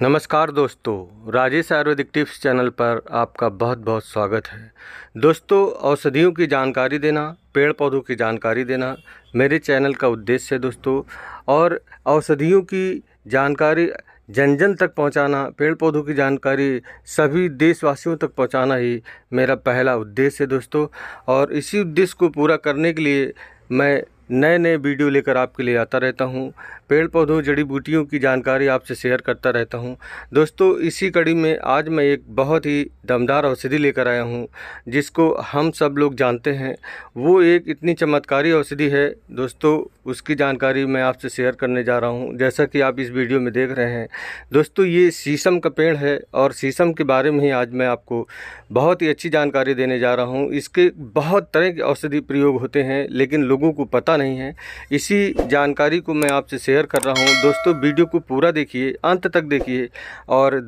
नमस्कार दोस्तों Rajesh Ayurvedic tips channel पर आपका बहुत बहुत स्वागत है दोस्तों औषधियों की जानकारी देना पेड़ पौधों की जानकारी देना मेरे चैनल का उद्देश्य है दोस्तों और औषधियों की जानकारी जन जन तक पहुंचाना पेड़ पौधों की जानकारी सभी देशवासियों तक पहुंचाना ही मेरा पहला उद्देश्य है दोस्तों और इसी उद्देश्य को पूरा करने के लिए मैं नए नए वीडियो लेकर आपके लिए आता रहता हूँ पेड़ पौधों जड़ी बूटियों की जानकारी आपसे शेयर करता रहता हूँ दोस्तों इसी कड़ी में आज मैं एक बहुत ही दमदार औषधि लेकर आया हूँ जिसको हम सब लोग जानते हैं वो एक इतनी चमत्कारी औषधि है दोस्तों उसकी जानकारी मैं आपसे शेयर करने जा रहा हूँ जैसा कि आप इस वीडियो में देख रहे हैं दोस्तों ये शीशम का पेड़ है और शीशम के बारे में ही आज मैं आपको बहुत ही अच्छी जानकारी देने जा रहा हूँ इसके बहुत तरह के औषधि प्रयोग होते हैं लेकिन लोगों को पता नहीं है इसी जानकारी को मैं आपसे शेयर शेयर कर रहा हूँ दोस्तों वीडियो को पूरा देखिए अंत तक देखिए और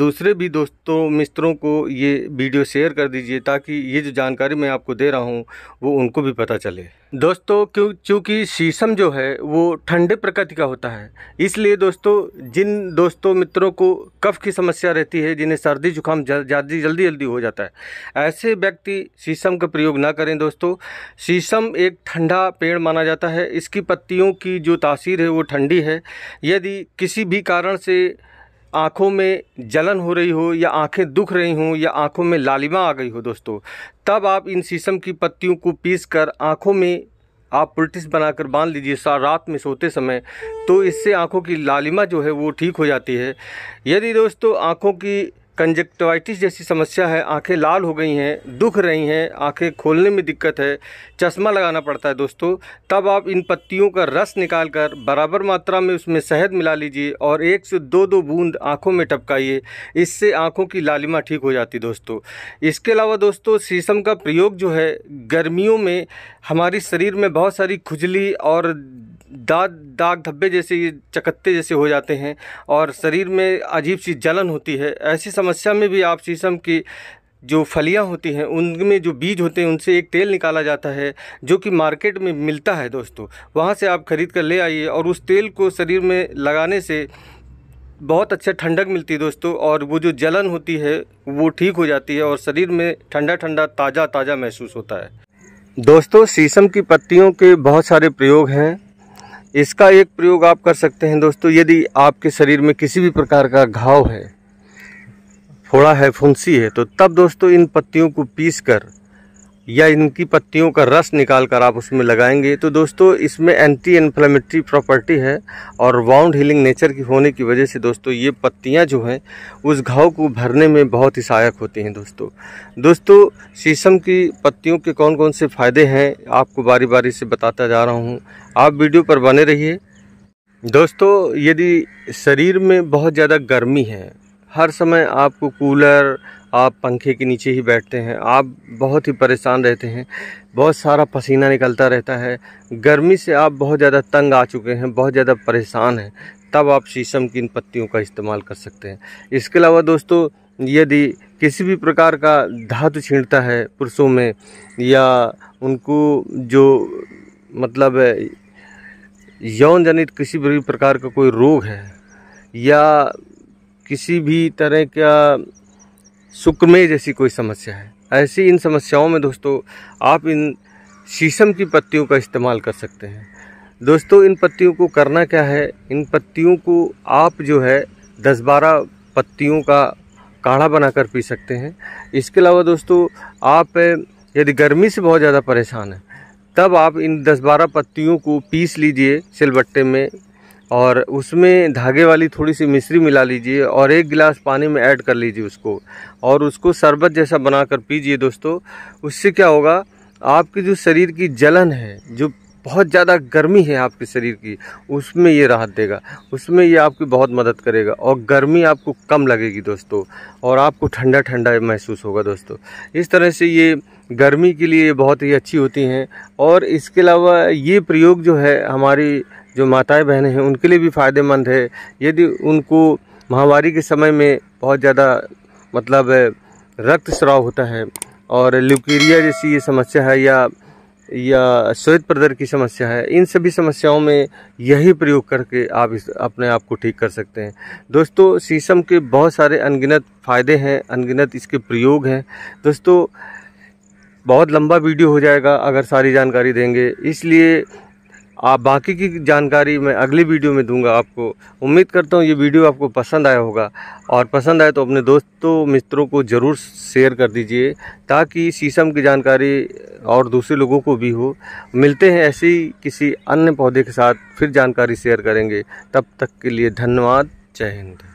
दूसरे भी दोस्तों मित्रों को ये वीडियो शेयर कर दीजिए ताकि ये जो जानकारी मैं आपको दे रहा हूँ वो उनको भी पता चले दोस्तों क्यों चूँकि शीशम जो है वो ठंडे प्रकृति का होता है इसलिए दोस्तों जिन दोस्तों मित्रों को कफ़ की समस्या रहती है जिन्हें सर्दी जुकाम जल्दी जल्दी जल्दी हो जाता है ऐसे व्यक्ति शीशम का प्रयोग ना करें दोस्तों शीशम एक ठंडा पेड़ माना जाता है इसकी पत्तियों की जो तासीर है वो ठंडी है यदि किसी भी कारण से आँखों में जलन हो रही हो या आँखें दुख रही हों या आँखों में लालिमा आ गई हो दोस्तों तब आप इन शीशम की पत्तियों को पीस कर आँखों में आप पुलटिस बनाकर बांध लीजिए रात में सोते समय तो इससे आँखों की लालिमा जो है वो ठीक हो जाती है यदि दोस्तों आँखों की कंजक्टिवाइटिस जैसी समस्या है आंखें लाल हो गई हैं दुख रही हैं आंखें खोलने में दिक्कत है चश्मा लगाना पड़ता है दोस्तों तब आप इन पत्तियों का रस निकाल कर बराबर मात्रा में उसमें शहद मिला लीजिए और एक से दो दो बूंद आँखों में टपकाइए इससे आँखों की लालिमा ठीक हो जाती दोस्तों इसके अलावा दोस्तों शीशम का प्रयोग जो है गर्मियों में हमारी शरीर में बहुत सारी खुजली और दाग दाग धब्बे जैसे चकत्ते जैसे हो जाते हैं और शरीर में अजीब सी जलन होती है ऐसी समस्या में भी आप शीशम की जो फलियां होती हैं उनमें जो बीज होते हैं उनसे एक तेल निकाला जाता है जो कि मार्केट में मिलता है दोस्तों वहां से आप ख़रीद कर ले आइए और उस तेल को शरीर में लगाने से बहुत अच्छा ठंडक मिलती है दोस्तों और वो जो जलन होती है वो ठीक हो जाती है और शरीर में ठंडा ठंडा ताज़ा ताज़ा महसूस होता है दोस्तों शीशम की पत्तियों के बहुत सारे प्रयोग हैं इसका एक प्रयोग आप कर सकते हैं दोस्तों यदि आपके शरीर में किसी भी प्रकार का घाव है फोड़ा है फुंसी है तो तब दोस्तों इन पत्तियों को पीस कर या इनकी पत्तियों का रस निकाल कर आप उसमें लगाएंगे तो दोस्तों इसमें एंटी इन्फ्लेमेटरी प्रॉपर्टी है और वाउंड हीलिंग नेचर की होने की वजह से दोस्तों ये पत्तियाँ जो हैं उस घाव को भरने में बहुत ही सहायक होती हैं दोस्तों दोस्तों शीशम की पत्तियों के कौन कौन से फ़ायदे हैं आपको बारी बारी से बताता जा रहा हूँ आप वीडियो पर बने रहिए दोस्तों यदि शरीर में बहुत ज़्यादा गर्मी है हर समय आपको कूलर आप पंखे के नीचे ही बैठते हैं आप बहुत ही परेशान रहते हैं बहुत सारा पसीना निकलता रहता है गर्मी से आप बहुत ज़्यादा तंग आ चुके हैं बहुत ज़्यादा परेशान हैं तब आप शीशम की इन पत्तियों का इस्तेमाल कर सकते हैं इसके अलावा दोस्तों यदि किसी भी प्रकार का धातु छीणता है पुरुषों में या उनको जो मतलब यौन जनित किसी भी प्रकार का कोई रोग है या किसी भी तरह का सुक्रमेय जैसी कोई समस्या है ऐसी इन समस्याओं में दोस्तों आप इन शीशम की पत्तियों का इस्तेमाल कर सकते हैं दोस्तों इन पत्तियों को करना क्या है इन पत्तियों को आप जो है दस बारह पत्तियों का काढ़ा बनाकर पी सकते हैं इसके अलावा दोस्तों आप यदि गर्मी से बहुत ज़्यादा परेशान हैं तब आप इन दस बारह पत्तियों को पीस लीजिए सिलबट्टे में और उसमें धागे वाली थोड़ी सी मिश्री मिला लीजिए और एक गिलास पानी में ऐड कर लीजिए उसको और उसको शरबत जैसा बनाकर पीजिए दोस्तों उससे क्या होगा आपके जो शरीर की जलन है जो बहुत ज़्यादा गर्मी है आपके शरीर की उसमें ये राहत देगा उसमें ये आपकी बहुत मदद करेगा और गर्मी आपको कम लगेगी दोस्तों और आपको ठंडा ठंडा महसूस होगा दोस्तों इस तरह से ये गर्मी के लिए बहुत ही अच्छी होती हैं और इसके अलावा ये प्रयोग जो है हमारी जो माताएं बहनें हैं उनके लिए भी फ़ायदेमंद है यदि उनको महामारी के समय में बहुत ज़्यादा मतलब रक्त स्राव होता है और ल्यूकेरिया जैसी ये समस्या है या या श्वेत प्रदर की समस्या है इन सभी समस्याओं में यही प्रयोग करके आप इस अपने आप को ठीक कर सकते हैं दोस्तों शीशम के बहुत सारे अनगिनत फ़ायदे हैं अनगिनत इसके प्रयोग हैं दोस्तों बहुत लंबा वीडियो हो जाएगा अगर सारी जानकारी देंगे इसलिए आप बाकी की जानकारी मैं अगली वीडियो में दूंगा आपको उम्मीद करता हूँ ये वीडियो आपको पसंद आया होगा और पसंद आए तो अपने दोस्तों मित्रों को ज़रूर शेयर कर दीजिए ताकि शीशम की जानकारी और दूसरे लोगों को भी हो मिलते हैं ऐसी किसी अन्य पौधे के साथ फिर जानकारी शेयर करेंगे तब तक के लिए धन्यवाद जय हिंद